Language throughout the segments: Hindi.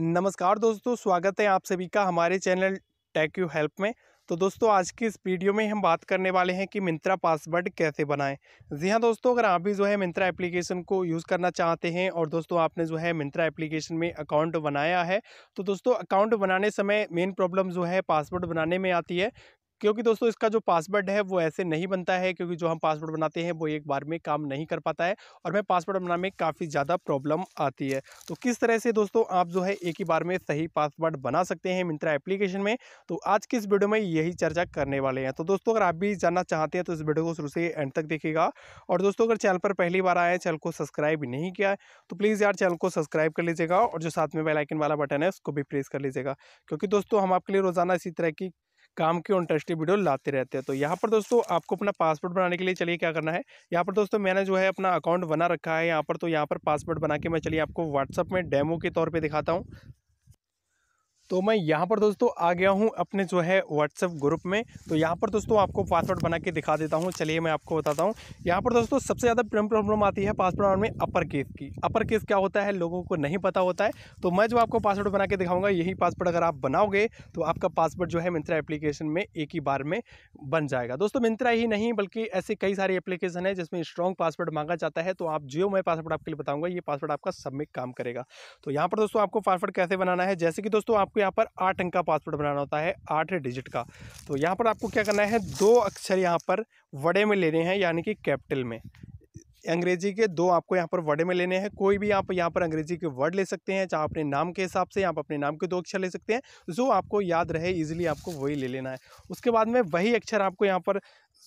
नमस्कार दोस्तों स्वागत है आप सभी का हमारे चैनल टैक यू हेल्प में तो दोस्तों आज की इस वीडियो में हम बात करने वाले हैं कि मिंत्रा पासवर्ड कैसे बनाएं जी हाँ दोस्तों अगर आप भी जो है मिंत्रा एप्लीकेशन को यूज़ करना चाहते हैं और दोस्तों आपने जो है मिंत्रा एप्लीकेशन में अकाउंट बनाया है तो दोस्तों अकाउंट बनाने समय मेन प्रॉब्लम जो है पासवर्ड बनाने में आती है क्योंकि दोस्तों इसका जो पासवर्ड है वो ऐसे नहीं बनता है क्योंकि जो हम पासवर्ड बनाते हैं वो एक बार में काम नहीं कर पाता है और हमें पासवर्ड बनाने में काफ़ी ज़्यादा प्रॉब्लम आती है तो किस तरह से दोस्तों आप जो है एक ही बार में सही पासवर्ड बना सकते हैं मिंत्रा एप्लीकेशन में तो आज की इस वीडियो में यही चर्चा करने वाले हैं तो दोस्तों अगर आप भी जानना चाहते हैं तो इस वीडियो को शुरू से एंड तक देखेगा और दोस्तों अगर चैनल पर पहली बार आए चैनल को सब्सक्राइब नहीं किया है तो प्लीज़ यार चैनल को सब्सक्राइब कर लीजिएगा और जो साथ में बेलाइकन वाला बटन है उसको भी प्रेस कर लीजिएगा क्योंकि दोस्तों हम आपके लिए रोज़ाना इसी तरह की काम के इंटरेस्टिंग वीडियो लाते रहते हैं तो यहाँ पर दोस्तों आपको अपना पासपोर्ट बनाने के लिए चलिए क्या करना है यहाँ पर दोस्तों मैंने जो है अपना अकाउंट बना रखा है यहाँ पर तो यहाँ पर पासपोर्ट बना के मैं चलिए आपको व्हाट्सअप में डेमो के तौर पर दिखाता हूँ तो मैं यहाँ पर दोस्तों आ गया हूँ अपने जो है व्हाट्सएप ग्रुप में तो यहाँ पर दोस्तों आपको पासवर्ड बना के दिखा देता हूँ चलिए मैं आपको बताता हूँ यहाँ पर दोस्तों सबसे ज़्यादा प्रॉब्लम आती है पासवर्ड में अपर केस की अपर केस क्या होता है लोगों को नहीं पता होता है तो मैं जो आपको पासवर्ड बना के दिखाऊँगा यही पासवर्ड अगर आप बनाओगे तो आपका पासवर्ड जो है मिंत्रा एप्लीकेशन में एक ही बार में बन जाएगा दोस्तों मिंत्रा ही नहीं बल्कि ऐसे कई सारी एप्लीकेशन है जिसमें स्ट्रॉन्ग पासवर्ड मांगा जाता है तो आप जियो मैं पासवर्ड आपके लिए बताऊँगा ये पासवर्ड आपका सब में काम करेगा तो यहाँ पर दोस्तों आपको पासवर्ड कैसे बनाना है जैसे कि दोस्तों आपको यहाँ पर आठ अंक का पासवर्ड बनाना होता है आठ डिजिट का तो यहाँ पर आपको क्या करना है दो अक्षर यहाँ पर वड़े में लेने हैं यानी कि कैपिटल में अंग्रेजी के दो आपको यहाँ पर वर्ड में लेने हैं कोई भी आप यहाँ पर अंग्रेजी के वर्ड ले सकते हैं चाहे अपने नाम के हिसाब से आप अपने नाम के दो अक्षर ले सकते हैं जो आपको याद रहे इजीली आपको वही ले लेना है उसके बाद में वही अक्षर आपको यहाँ पर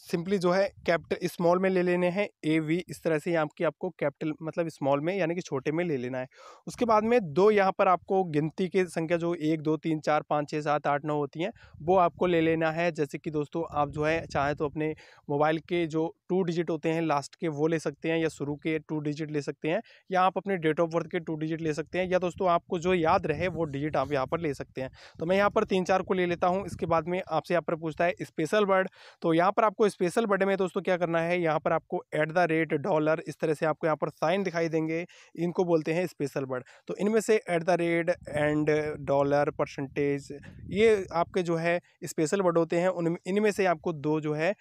सिंपली जो है कैपिटल स्मॉल में ले लेने हैं ए वी इस तरह से यहाँ की आपको कैपिटल मतलब स्मॉल में यानी कि छोटे में ले लेना है उसके बाद में दो यहाँ पर आपको गिनती की संख्या जो एक दो तीन चार पाँच छः सात आठ नौ होती हैं वो आपको ले लेना है जैसे कि दोस्तों आप जो है चाहे तो अपने मोबाइल के जो टू डिजिट होते हैं लास्ट के वो ले सकते हैं या शुरू के टू डिजिट ले सकते हैं या आप अपने डेट ऑफ बर्थ के टू डिजिट ले सकते हैं या दोस्तों आपको जो याद रहे वो डिजिट आप यहाँ पर ले सकते हैं तो मैं यहाँ पर तीन चार को ले लेता हूँ इसके बाद में आपसे यहाँ पर पूछता है स्पेशल वर्ड तो यहाँ पर आपको स्पेशल बर्थडे में दोस्तों क्या करना है यहाँ पर आपको एट द रेट डॉलर इस तरह से आपको यहाँ पर साइन दिखाई देंगे इनको बोलते हैं स्पेशल बर्ड तो इनमें से at the rate and dollar percentage ये आपके जो है स्पेशल वर्ड होते हैं उन इनमें से आपको दो जो है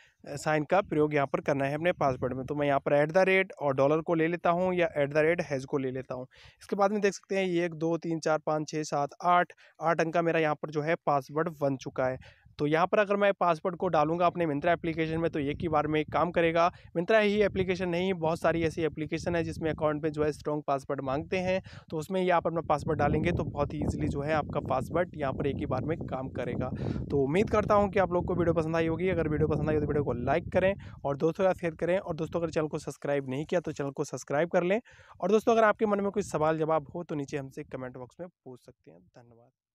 साइन का प्रयोग यहाँ पर करना है अपने पासवर्ड में तो मैं यहाँ पर एट द रेट और डॉलर को ले लेता हूँ या एट द रेट हैज़ को ले लेता हूँ इसके बाद में देख सकते हैं एक दो तीन चार पाँच छः सात आठ आठ अंक का मेरा यहाँ पर जो है पासवर्ड बन चुका है तो यहाँ पर अगर मैं पासवर्ड को डालूंगा अपने मिंत्रा एप्लीकेशन में तो एक ही बार में एक काम करेगा मिंत्रा ही एप्लीकेशन नहीं है बहुत सारी ऐसी एप्लीकेशन है जिसमें अकाउंट में जो है स्ट्रॉन्ग पासवर्ड मांगते हैं तो उसमें ही पर अपना पासवर्ड डालेंगे तो बहुत ही ईजिली जो है आपका पासवर्ड यहाँ पर एक ही बार में काम करेगा तो उम्मीद करता हूँ कि आप लोग को वीडियो पसंद आई होगी अगर वीडियो पसंद आई तो वीडियो को लाइक करें और दोस्तों के साथ शेयर करें और दोस्तों अगर चैनल को सब्सक्राइब नहीं किया तो चैनल को सब्सक्राइब कर लें और दोस्तों अगर आपके मन में कोई सवाल जवाब हो तो नीचे हमसे कमेंट बॉक्स में पूछ सकते हैं धन्यवाद